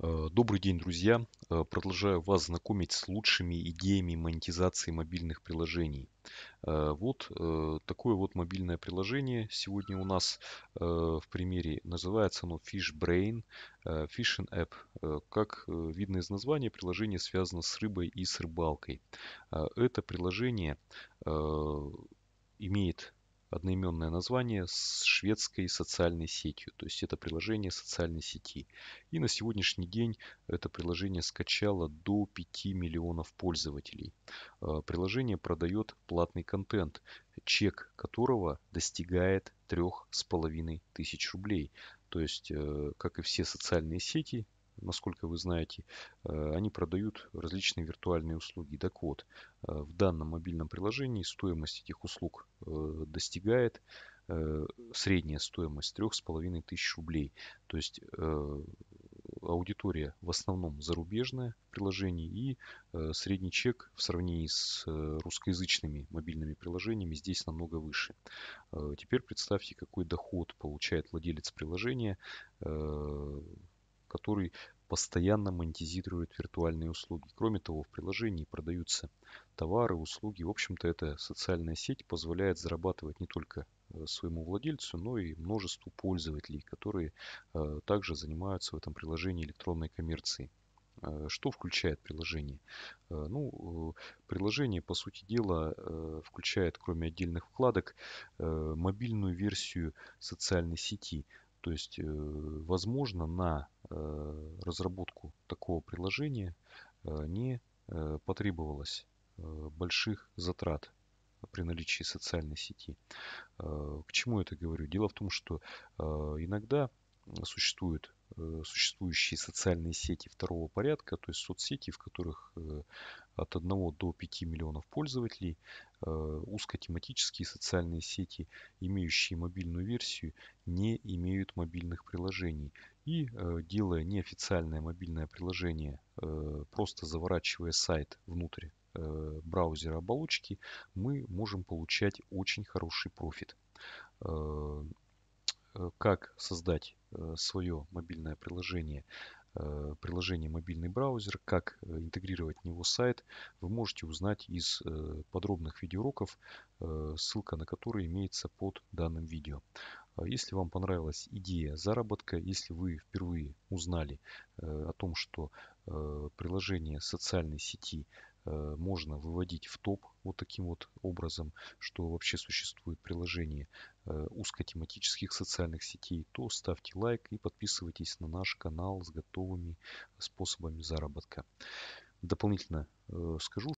Э, добрый день, друзья! Э, продолжаю вас знакомить с лучшими идеями монетизации мобильных приложений. Э, вот такое вот мобильное приложение сегодня у нас в примере. Называется оно FishBrain Fishing App. Как видно из названия, приложение связано с рыбой и с рыбалкой. Это приложение имеет одноименное название с шведской социальной сетью. То есть это приложение социальной сети. И на сегодняшний день это приложение скачало до 5 миллионов пользователей. А, приложение продает платный контент, чек которого достигает 3,5 тысяч рублей. То есть, э, как и все социальные сети, насколько вы знаете, э, они продают различные виртуальные услуги. Так вот, э, в данном мобильном приложении стоимость этих услуг э, достигает средняя стоимость 3,5 тысяч рублей. То есть аудитория в основном зарубежная в приложении и средний чек в сравнении с русскоязычными мобильными приложениями здесь намного выше. теперь представьте, какой доход получает владелец приложения который постоянно монетизирует виртуальные услуги. Кроме того, в приложении продаются товары, услуги. В общем-то, эта социальная сеть позволяет зарабатывать не только э, своему владельцу, но и множеству пользователей, которые э, также занимаются в этом приложении электронной коммерцией. Э, что включает приложение? Ну, приложение, по сути дела, включает, кроме отдельных вкладок, мобильную версию социальной сети. То есть, возможно, на Э, разработку такого приложения э, не э, потребовалось больших затрат при наличии социальной сети. К чему это говорю? Дело в том, что иногда существует Э, существующие социальные сети второго порядка, то есть соцсети, в которых э, от 1 до 5 миллионов пользователей, э, узкотематические социальные сети, имеющие мобильную версию, не имеют мобильных приложений. И делая неофициальное мобильное приложение, просто заворачивая сайт внутрь браузера оболочки, мы можем получать очень хороший профит. Э, как создать э, свое мобильное приложение, э, приложение мобильный браузер, как интегрировать в него сайт, вы можете узнать из подробных видеоуроков, ссылка на которые имеется под данным видео. А если вам понравилась идея заработка, если вы впервые узнали о том, что приложение социальной сети – Э, можно выводить в топ вот таким вот образом, что вообще существует приложение э, узкотематических социальных сетей, то ставьте лайк и подписывайтесь на наш канал с готовыми способами заработка. Дополнительно э, скажу,